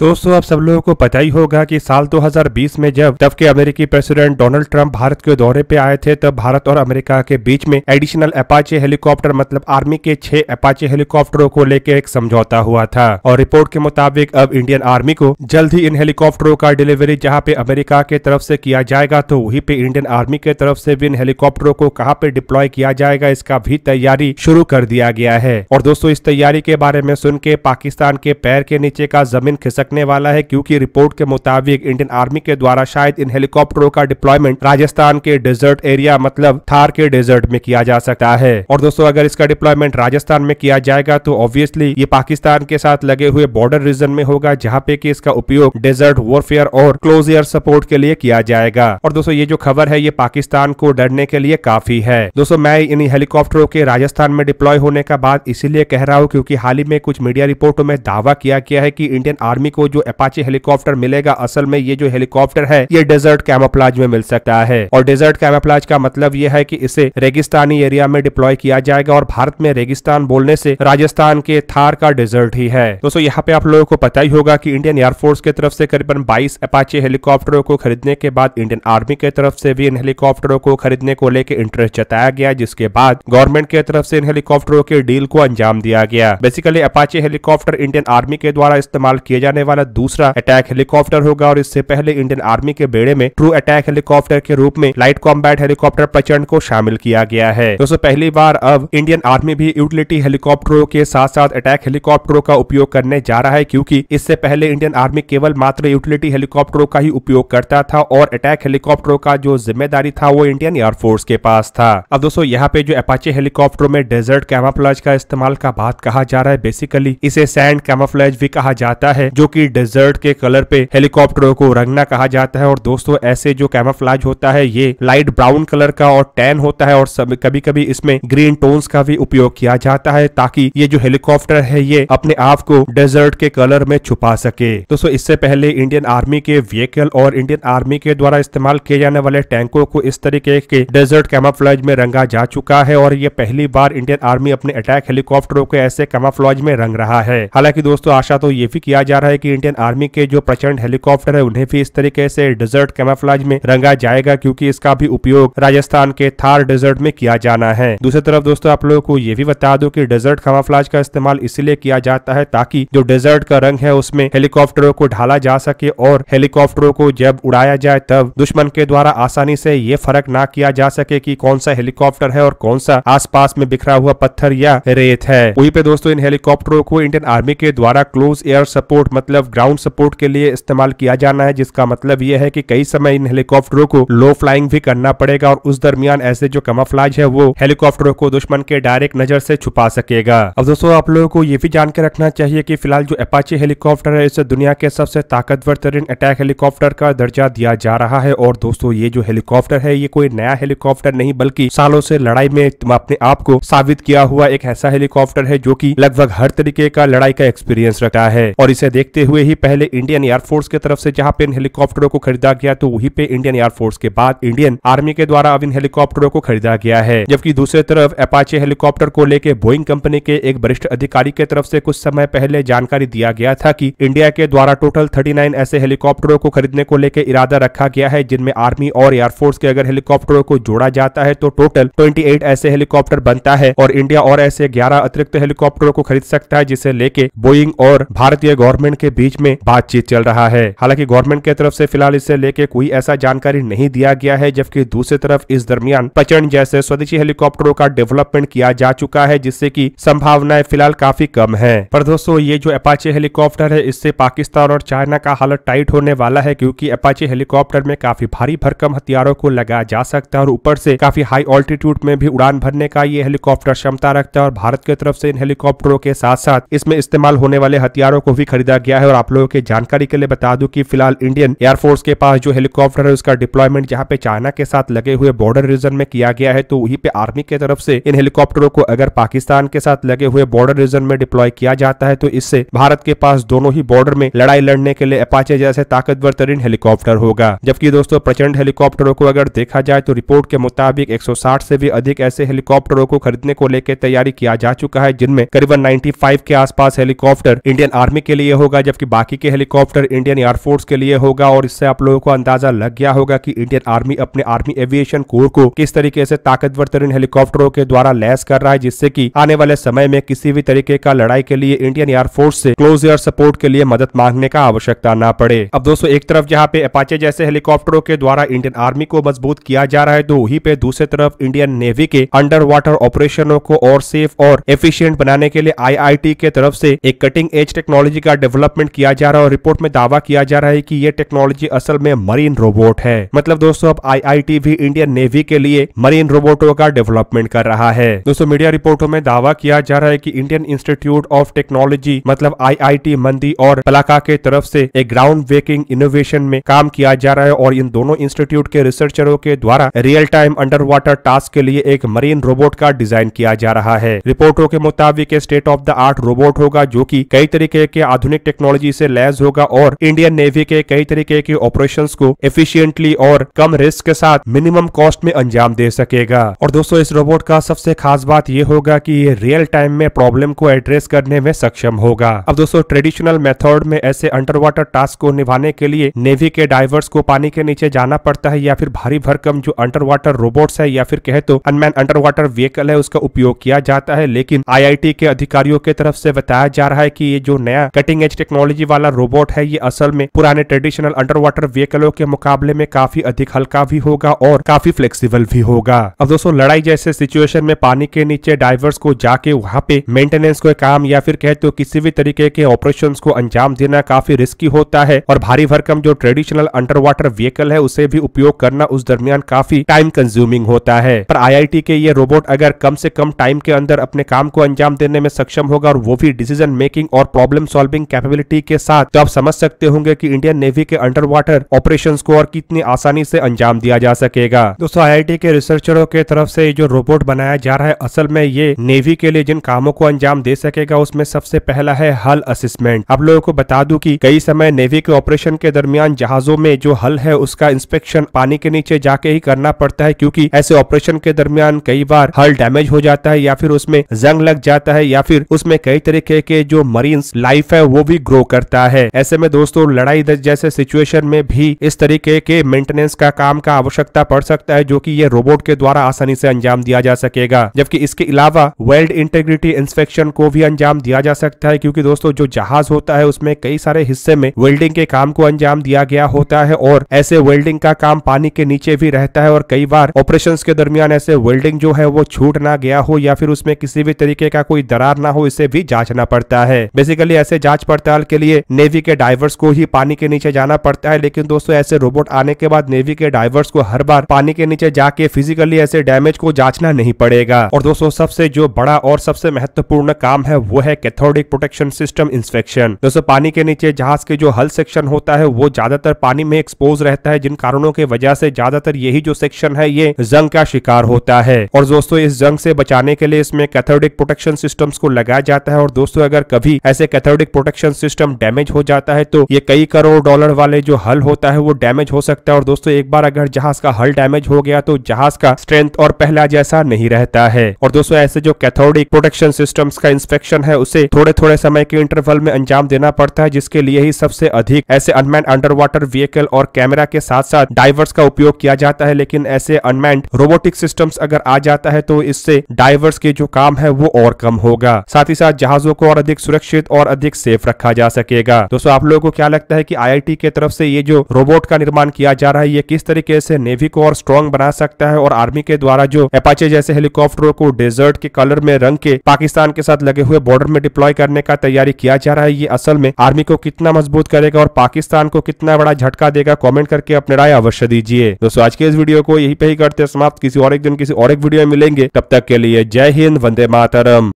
दोस्तों आप सब लोगों को पता ही होगा कि साल 2020 में जब तब के अमेरिकी प्रेसिडेंट डोनाल्ड ट्रंप भारत के दौरे पे आए थे तब भारत और अमेरिका के बीच में एडिशनल अपाचे हेलीकॉप्टर मतलब आर्मी के छह अपाचे हेलीकॉप्टरों को लेकर एक समझौता हुआ था और रिपोर्ट के मुताबिक अब इंडियन आर्मी को जल्द ही इन हेलीकॉप्टरों का डिलीवरी जहाँ पे अमेरिका के तरफ से किया जाएगा तो वही पे इंडियन आर्मी के तरफ से भी इन हेलीकॉप्टरों को कहाँ पे डिप्लॉय किया जाएगा इसका भी तैयारी शुरू कर दिया गया है और दोस्तों इस तैयारी के बारे में सुन के पाकिस्तान के पैर के नीचे का जमीन खिसक सकने वाला है क्योंकि रिपोर्ट के मुताबिक इंडियन आर्मी के द्वारा शायद इन हेलीकॉप्टरों का डिप्लॉयमेंट राजस्थान के डेजर्ट एरिया मतलब थार के डेजर्ट में किया जा सकता है और दोस्तों अगर इसका डिप्लॉयमेंट राजस्थान में किया जाएगा तो ऑब्वियसली ये पाकिस्तान के साथ लगे हुए बॉर्डर रीजन में होगा जहाँ पे की इसका उपयोग डेजर्ट वॉरफेयर और क्लोज एयर सपोर्ट के लिए किया जाएगा और दोस्तों ये जो खबर है ये पाकिस्तान को डरने के लिए काफी है दोस्तों मैं इन हेलीकॉप्टरों के राजस्थान में डिप्लॉय होने का बात इसीलिए कह रहा हूँ क्योंकि हाल ही में कुछ मीडिया रिपोर्टों में दावा किया गया है की इंडियन आर्मी को जो अपाची हेलीकॉप्टर मिलेगा असल में ये जो हेलीकॉप्टर है ये डेजर्ट कैमोप्लाज में मिल सकता है और डेजर्ट कैमोप्लाज का मतलब यह है कि इसे रेगिस्तानी एरिया में डिप्लॉय किया जाएगा और भारत में रेगिस्तान बोलने से राजस्थान के थार का डेजर्ट ही है दोस्तों यहाँ पे आप लोगों को पता ही होगा की इंडियन एयरफोर्स की तरफ से करीबन बाईस अपाची हेलीकॉप्टरों को खरीदने के बाद इंडियन आर्मी की तरफ से भी इन हेलीकॉप्टरों को खरीदने को लेकर इंटरेस्ट जताया गया जिसके बाद गवर्नमेंट की तरफ से इन हेलीकॉप्टरों के डील को अंजाम दिया गया basically Apache helicopter Indian army के द्वारा इस्तेमाल किए जाने वाला दूसरा अटैक हेलीकॉप्टर होगा और इससे पहले इंडियन आर्मी के बेड़े में ट्रू अटैक हेलीकॉप्टर के रूप में लाइट कॉम्बैट हेलीकॉप्टर प्रचंड को शामिल किया गया है दोस्तों पहली बार अब इंडियन आर्मी भी यूटिलिटी हेलीकॉप्टरों के साथ साथ अटैक हेलीकॉप्टरों का उपयोग करने जा रहा है क्योंकि इससे पहले इंडियन आर्मी केवल मात्र यूटिलिटी हेलीकॉप्टरों का ही उपयोग करता था और अटैक हेलीकॉप्टरों का जो जिम्मेदारी था वो इंडियन एयरफोर्स के पास था अब दोस्तों यहाँ पे जो अपाचे हेलीकॉप्टरों में डेजर्ट कैमाफ्लैज का इस्तेमाल का बात कहा जा रहा है बेसिकली इसे सैंड कैमाफ्लैज भी कहा जाता है जो कि डेजर्ट के कलर पे हेलीकॉप्टरों को रंगना कहा जाता है और दोस्तों ऐसे जो कैमोफ्लाज होता है ये लाइट ब्राउन कलर का और टैन होता है और सब कभी कभी इसमें ग्रीन टोन्स का भी उपयोग किया जाता है ताकि ये जो हेलीकॉप्टर है ये अपने आप को डेजर्ट के कलर में छुपा सके दोस्तों इससे पहले इंडियन आर्मी के व्हीकल और इंडियन आर्मी के द्वारा इस्तेमाल किए जाने वाले टैंकों को इस तरीके के डेजर्ट कैमाफ्लॉज में रंगा जा चुका है और ये पहली बार इंडियन आर्मी अपने अटैक हेलीकॉप्टरों को ऐसे कैमाफ्लॉज में रंग रहा है हालांकि दोस्तों आशा तो ये भी किया जा रहा है कि इंडियन आर्मी के जो प्रचंड हेलीकॉप्टर है उन्हें भी इस तरीके से डिजर्ट कैमोफ्लाज में रंगा जाएगा क्योंकि इसका भी उपयोग राजस्थान के थार डिजर्ट में किया जाना है दूसरी तरफ दोस्तों आप लोगों को ये भी बता दो की डिजर्ट कैमोफ्लाज का इस्तेमाल इसीलिए किया जाता है ताकि जो डिजर्ट का रंग है उसमें हेलीकॉप्टरों को ढाला जा सके और हेलीकॉप्टरों को जब उड़ाया जाए तब दुश्मन के द्वारा आसानी से ये फर्क ना किया जा सके की कौन सा हेलीकॉप्टर है और कौन सा आसपास में बिखरा हुआ पत्थर या रेत है वहीं पे दोस्तों इन हेलीकॉप्टरों को इंडियन आर्मी के द्वारा क्लोज एयर सपोर्ट मतलब मतलब ग्राउंड सपोर्ट के लिए इस्तेमाल किया जाना है जिसका मतलब यह है कि कई समय इन हेलीकॉप्टरों को लो फ्लाइंग भी करना पड़ेगा और उस दरमियान ऐसे जो कमाफ्लाज है वो हेलीकॉप्टरों को दुश्मन के डायरेक्ट नजर से छुपा सकेगा अब दोस्तों आप लोगों को ये भी जानकर रखना चाहिए कि फिलहाल जो अपाची हेलीकॉप्टर है इसे दुनिया के सबसे ताकतवर तरीन अटैक हेलीकॉप्टर का दर्जा दिया जा रहा है और दोस्तों ये जो हेलीकॉप्टर है ये कोई नया हेलीकॉप्टर नहीं बल्कि सालों से लड़ाई में अपने आप को साबित किया हुआ एक ऐसा हेलीकॉप्टर है जो की लगभग हर तरीके का लड़ाई का एक्सपीरियंस रखा है और इसे देखते हुए ही पहले इंडियन एयरफोर्स की तरफ से जहां पे इन हेलीकॉप्टरों को खरीदा गया तो वहीं पे इंडियन एयरफोर्स के बाद इंडियन आर्मी के द्वारा अब इन हेलीकॉप्टरों को खरीदा गया है जबकि दूसरी तरफ अपाचे हेलीकॉप्टर को लेकर बोइंग कंपनी के एक वरिष्ठ अधिकारी के तरफ से कुछ समय पहले जानकारी दिया गया था की इंडिया के द्वारा टोटल थर्टी ऐसे हेलीकॉप्टरों को खरीदने को लेकर इरादा रखा गया है जिनमें आर्मी और एयरफोर्स के अगर हेलीकॉप्टरों को जोड़ा जाता है तो टोटल ट्वेंटी ऐसे हेलीकॉप्टर बनता है और इंडिया और ऐसे ग्यारह अतिरिक्त हेलीकॉप्टरों को खरीद सकता है जिसे लेके बोइंग और भारतीय गवर्नमेंट के के बीच में बातचीत चल रहा है हालांकि गवर्नमेंट की तरफ से फिलहाल इसे लेके कोई ऐसा जानकारी नहीं दिया गया है जबकि दूसरी तरफ इस दरमियान प्रचंड जैसे स्वदेशी हेलीकॉप्टरों का डेवलपमेंट किया जा चुका है जिससे की संभावनाएं फिलहाल काफी कम है पर दोस्तों ये जो अपाचे हेलीकॉप्टर है इससे पाकिस्तान और चाइना का हालत टाइट होने वाला है क्यूँकी अपाचे हेलीकॉप्टर में काफी भारी भरकम हथियारों को लगाया जा सकता है और ऊपर से काफी हाई ऑल्टीट्यूड में भी उड़ान भरने का ये हेलीकॉप्टर क्षमता रखता है और भारत की तरफ से इन हेलीकॉप्टरों के साथ साथ इसमें इस्तेमाल होने वाले हथियारों को भी खरीदा गया किया है और आप लोगों के जानकारी के लिए बता दूं कि फिलहाल इंडियन एयरफोर्स के पास जो हेलीकॉप्टर है उसका डिप्लॉयमेंट जहां पे चाइना के साथ लगे हुए बॉर्डर रीजन में किया गया है तो वहीं पे आर्मी की तरफ से इन हेलीकॉप्टरों को अगर पाकिस्तान के साथ लगे हुए बॉर्डर रीजन में डिप्लॉय किया जाता है तो इससे भारत के पास दोनों ही बॉर्डर में लड़ाई लड़ने के लिए अपाचे जैसे ताकतवर तरीन हेलीकॉप्टर होगा जबकि दोस्तों प्रचंड हेलीकॉप्टरों को अगर देखा जाए तो रिपोर्ट के मुताबिक 160 से भी अधिक ऐसे हेलीकॉप्टरों को खरीदने को लेकर तैयारी किया जा चुका है जिनमें करीबन नाइन्टी के आसपास हेलीकॉप्टर इंडियन आर्मी के लिए होगा जबकि बाकी के हेलीकॉप्टर इंडियन एयरफोर्स के लिए होगा और इससे आप लोगों को अंदाजा लग गया होगा कि इंडियन आर्मी अपने आर्मी एविएशन कोर को किस तरीके से ताकतवर तरीन हेलीकॉप्टरों के द्वारा लैस कर रहा है जिससे की आने वाले समय में किसी भी तरीके का लड़ाई के लिए इंडियन एयरफोर्स ऐसी क्लोज एयर सपोर्ट के लिए मदद मांगने का आवश्यकता न पड़े अब दोस्तों एक तरफ जहाँ पे अपाचे जैसे हेलीकॉप्टरों के द्वारा इंडियन आर्मी को मजबूत किया जा रहा है तो वही पे दूसरी तरफ इंडियन नेवी के अंडर वाटर ऑपरेशनों को और सेफ और एफिशिएंट बनाने के लिए आईआईटी के तरफ से एक कटिंग एज टेक्नोलॉजी का डेवलप डेवलपमेंट किया जा रहा है और रिपोर्ट में दावा किया जा रहा है कि ये टेक्नोलॉजी असल में मरीन रोबोट है मतलब दोस्तों अब आईआईटी भी इंडियन नेवी के लिए मरीन रोबोटों का डेवलपमेंट कर रहा है दोस्तों मीडिया रिपोर्टों में दावा किया जा रहा है की इंडियन इंस्टीट्यूट ऑफ टेक्नोलॉजी मतलब आई मंदी और पलाका के तरफ से एक ग्राउंड ब्रेकिंग इनोवेशन में काम किया जा रहा है और इन दोनों इंस्टीट्यूट के रिसर्चरों के द्वारा real time underwater task के लिए एक मरीन रोबोट का डिजाइन किया जा रहा है रिपोर्टों के मुताबिक state of the art robot होगा जो की कई तरीके के आधुनिक टेक्नोलॉजी टेक्नोलॉजी से लैस होगा और इंडियन नेवी के कई तरीके के ऑपरेशन को एफिशिएंटली और कम रिस्क के साथ मिनिमम कॉस्ट में अंजाम दे सकेगा और दोस्तों इस रोबोट का सबसे खास बात यह होगा कि ये रियल टाइम में प्रॉब्लम को एड्रेस करने में सक्षम होगा अब दोस्तों ट्रेडिशनल मेथड में ऐसे अंडर वाटर टास्क को निभाने के लिए नेवी के डाइवर्स को पानी के नीचे जाना पड़ता है या फिर भारी भरकम जो अंडर वाटर रोबोट है या फिर कहे तो अनमैन अंडर वाटर व्हीकल है उसका उपयोग किया जाता है लेकिन आई के अधिकारियों के तरफ से बताया जा रहा है की ये जो नया कटिंग एज टेक्नोलॉजी टेक्नोलॉजी वाला रोबोट है ये असल में पुराने ट्रेडिशनल अंडर वाटर व्हीकलों के मुकाबले में काफी अधिक हल्का भी होगा और काफी फ्लेक्सीबल भी होगा अब दोस्तों लड़ाई जैसे सिचुएशन में पानी के नीचे डाइवर्स को जाके वहाँ पे मेंटेनेंस को काम या फिर कहते हो तो किसी भी तरीके के ऑपरेशन को अंजाम देना काफी रिस्की होता है और भारी भरकम जो ट्रेडिशनल अंडर वाटर व्हीकल है उसे भी उपयोग करना उस दरमियान काफी टाइम कंज्यूमिंग होता है पर आई के ये रोबोट अगर कम से कम टाइम के अंदर अपने काम को अंजाम देने में सक्षम होगा और वो भी डिसीजन मेकिंग और प्रॉब्लम सॉल्विंग कैपेबिलिटी पॉपुलैरिटी के साथ तो आप समझ सकते होंगे की इंडियन नेवी के अंडर वाटर ऑपरेशन को और कितनी आसानी से अंजाम दिया जा सकेगा दोस्तों आई के रिसर्चरों के तरफ से जो रोबोट बनाया जा रहा है असल में ये नेवी के लिए जिन कामों को अंजाम दे सकेगा उसमें सबसे पहला है हल असिस्मेंट आप लोगों को बता दू की कई समय नेवी के ऑपरेशन के दरमियान जहाजों में जो हल है उसका इंस्पेक्शन पानी के नीचे जाके ही करना पड़ता है क्यूँकी ऐसे ऑपरेशन के दरमियान कई बार हल डैमेज हो जाता है या फिर उसमें जंग लग जाता है या फिर उसमें कई तरीके के जो मरीन लाइफ है वो भी ग्रो गो करता है ऐसे में दोस्तों लड़ाई जैसे सिचुएशन में भी इस तरीके के मेंटेनेंस का काम का आवश्यकता पड़ सकता है जो कि ये रोबोट के द्वारा आसानी से अंजाम दिया जा सकेगा जबकि इसके अलावा वेल्ड इंटेग्रिटी इंस्पेक्शन को भी अंजाम दिया जा सकता है क्योंकि दोस्तों जो जहाज होता है उसमें कई सारे हिस्से में वेल्डिंग के काम को अंजाम दिया गया होता है और ऐसे वेल्डिंग का काम पानी के नीचे भी रहता है और कई बार ऑपरेशन के दरमियान ऐसे वेल्डिंग जो है वो छूट ना गया हो या फिर उसमें किसी भी तरीके का कोई दरार ना हो इसे भी जांचना पड़ता है बेसिकली ऐसे जांच पड़ताल के लिए नेवी के डाइवर्स को ही पानी के नीचे जाना पड़ता है लेकिन दोस्तों ऐसे रोबोट आने के बाद नेवी के डाइवर्स को हर बार पानी के नीचे जाके फिजिकली ऐसे डैमेज को जांचना नहीं पड़ेगा और दोस्तों सबसे जो बड़ा और सबसे महत्वपूर्ण काम है वो है कैथोडिक प्रोटेक्शन सिस्टम इंस्पेक्शन दोस्तों पानी के नीचे जहाज के जो हल सेक्शन होता है वो ज्यादातर पानी में एक्सपोज रहता है जिन कारणों की वजह से ज्यादातर यही जो सेक्शन है ये जंग का शिकार होता है और दोस्तों इस जंग से बचाने के लिए इसमें कैथोडिक प्रोटेक्शन सिस्टम को लगाया जाता है और दोस्तों अगर कभी ऐसे कैथोडिक प्रोटेक्शन सिस्टम डैमेज हो जाता है तो ये कई करोड़ डॉलर वाले जो हल होता है वो डैमेज हो सकता है और दोस्तों एक बार अगर जहाज का हल डैमेज हो गया तो जहाज का स्ट्रेंथ और पहला जैसा नहीं रहता है और दोस्तों ऐसे जो कैथोडिक प्रोटेक्शन सिस्टम का इंस्पेक्शन है उसे थोड़े थोड़े समय के इंटरवल में अंजाम देना पड़ता है जिसके लिए ही सबसे अधिक ऐसे अनमैन अंडर वाटर व्हीकल और कैमरा के साथ साथ डाइवर्स का उपयोग किया जाता है लेकिन ऐसे अनमैन रोबोटिक सिस्टम अगर आ जाता है तो इससे डाइवर्स के जो काम है वो और कम होगा साथ ही साथ जहाजों को और अधिक सुरक्षित और अधिक सेफ रखा जा सकेगा दोस्तों आप लोगों को क्या लगता है की आई के तरफ से ये जो रोबोट का निर्माण किया जा रहा है ये किस तरीके से नेवी को और स्ट्रॉन्ग बना सकता है और आर्मी के द्वारा जो अपाचे जैसे हेलीकॉप्टरों को डेजर्ट के कलर में रंग के पाकिस्तान के साथ लगे हुए बॉर्डर में डिप्लॉय करने का तैयारी किया जा रहा है ये असल में आर्मी को कितना मजबूत करेगा और पाकिस्तान को कितना बड़ा झटका देगा कॉमेंट करके अपने राय अवश्य दीजिए दोस्तों आज के इस वीडियो को यही पे ही करते समाप्त किसी और एक दिन किसी और एक वीडियो में मिलेंगे तब तक के लिए जय हिंद वंदे मातरम